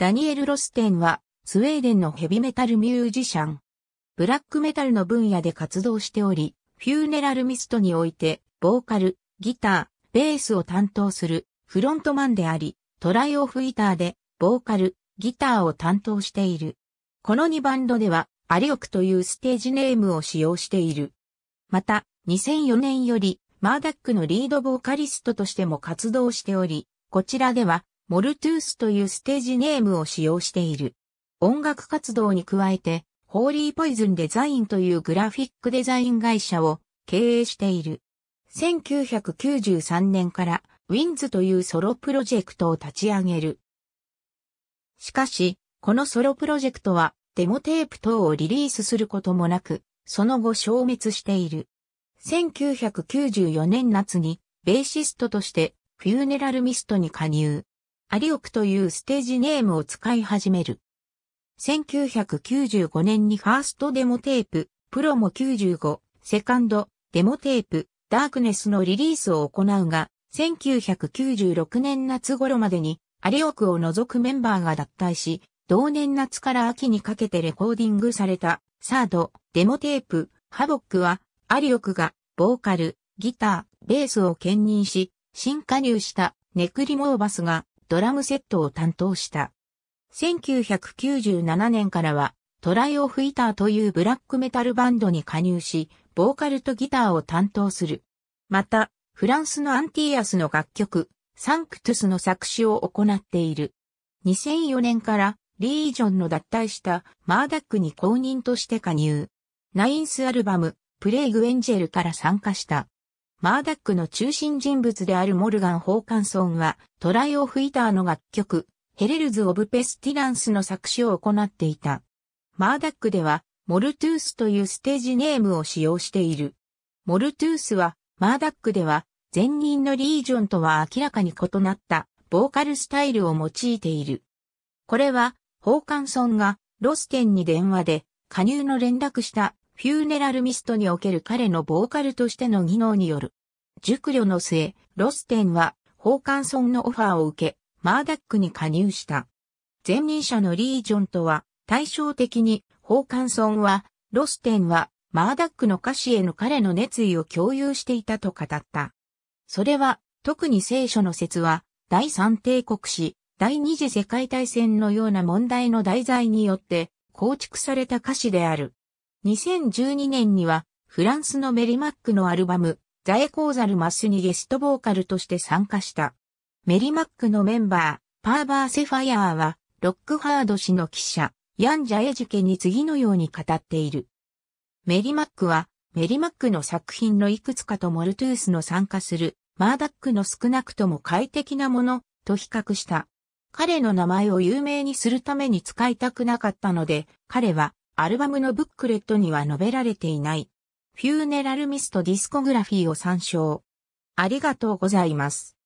ダニエル・ロステンは、スウェーデンのヘビメタルミュージシャン。ブラックメタルの分野で活動しており、フューネラルミストにおいて、ボーカル、ギター、ベースを担当するフロントマンであり、トライオフイターで、ボーカル、ギターを担当している。この2バンドでは、アリオクというステージネームを使用している。また、2004年より、マーダックのリードボーカリストとしても活動しており、こちらでは、モルトゥースというステージネームを使用している。音楽活動に加えて、ホーリーポイズンデザインというグラフィックデザイン会社を経営している。1993年からウィンズというソロプロジェクトを立ち上げる。しかし、このソロプロジェクトはデモテープ等をリリースすることもなく、その後消滅している。1994年夏にベーシストとしてフューネラルミストに加入。アリオクというステージネームを使い始める。1995年にファーストデモテープ、プロモ95、セカンド、デモテープ、ダークネスのリリースを行うが、1996年夏頃までに、アリオクを除くメンバーが脱退し、同年夏から秋にかけてレコーディングされた、サード、デモテープ、ハボックは、アリオクが、ボーカル、ギター、ベースを兼任し、新加入した、ネクリモーバスが、ドラムセットを担当した。1997年からはトライオフイターというブラックメタルバンドに加入し、ボーカルとギターを担当する。また、フランスのアンティアスの楽曲、サンクトゥスの作詞を行っている。2004年からリージョンの脱退したマーダックに公認として加入。ナインスアルバム、プレイグエンジェルから参加した。マーダックの中心人物であるモルガン・ホーカンソンは、トライオフ・イターの楽曲、ヘレルズ・オブ・ペスティランスの作詞を行っていた。マーダックでは、モルトゥースというステージネームを使用している。モルトゥースは、マーダックでは、前任のリージョンとは明らかに異なった、ボーカルスタイルを用いている。これは、ホーカンソンが、ロステンに電話で、加入の連絡したフューネラルミストにおける彼のボーカルとしての技能による。熟慮の末、ロステンは、ホーカンソンのオファーを受け、マーダックに加入した。前任者のリージョンとは、対照的に、ホーカンソンは、ロステンは、マーダックの歌詞への彼の熱意を共有していたと語った。それは、特に聖書の説は、第三帝国史、第二次世界大戦のような問題の題材によって構築された歌詞である。2012年には、フランスのメリマックのアルバム、ザエコーザルマスにゲストボーカルとして参加した。メリマックのメンバー、パーバーセファイアーは、ロックハード氏の記者、ヤンジャエジュケに次のように語っている。メリマックは、メリマックの作品のいくつかとモルトゥースの参加する、マーダックの少なくとも快適なもの、と比較した。彼の名前を有名にするために使いたくなかったので、彼はアルバムのブックレットには述べられていない。フューネラルミストディスコグラフィーを参照。ありがとうございます。